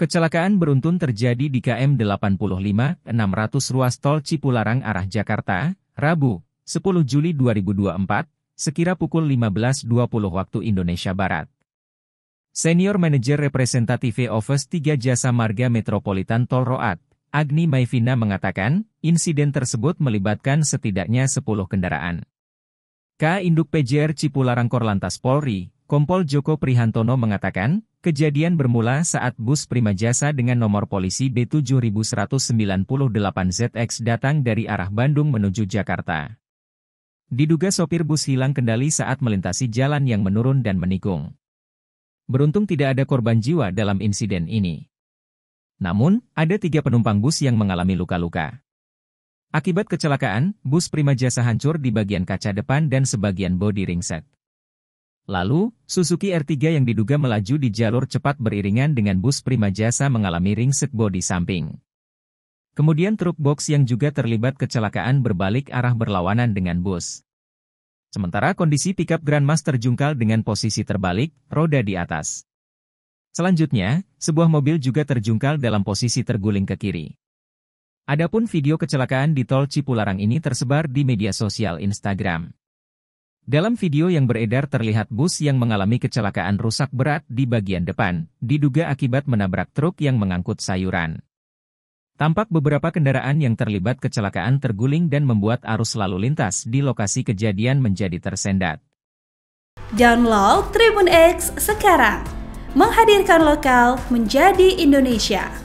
Kecelakaan beruntun terjadi di KM 85 600 ruas tol Cipularang arah Jakarta, Rabu, 10 Juli 2024, sekira pukul 15.20 waktu Indonesia Barat. Senior Manager Representative Office 3 Jasa Marga Metropolitan Tol Road, Agni Maivina mengatakan, insiden tersebut melibatkan setidaknya 10 kendaraan. K. Induk PJR Cipularang Korlantas Polri, Kompol Joko Prihantono mengatakan, Kejadian bermula saat bus Prima Jasa dengan nomor polisi B7198ZX datang dari arah Bandung menuju Jakarta. Diduga sopir bus hilang kendali saat melintasi jalan yang menurun dan menikung. Beruntung tidak ada korban jiwa dalam insiden ini. Namun, ada tiga penumpang bus yang mengalami luka-luka. Akibat kecelakaan, bus Prima Jasa hancur di bagian kaca depan dan sebagian bodi ringset. Lalu, Suzuki R3 yang diduga melaju di jalur cepat beriringan dengan bus Prima Jasa mengalami ringsek bodi samping. Kemudian truk box yang juga terlibat kecelakaan berbalik arah berlawanan dengan bus. Sementara kondisi pickup Grandmaster jungkal dengan posisi terbalik, roda di atas. Selanjutnya, sebuah mobil juga terjungkal dalam posisi terguling ke kiri. Adapun video kecelakaan di tol Cipularang ini tersebar di media sosial Instagram. Dalam video yang beredar terlihat bus yang mengalami kecelakaan rusak berat di bagian depan, diduga akibat menabrak truk yang mengangkut sayuran. Tampak beberapa kendaraan yang terlibat kecelakaan terguling dan membuat arus lalu lintas di lokasi kejadian menjadi tersendat. Download Tribun X sekarang, menghadirkan lokal menjadi Indonesia.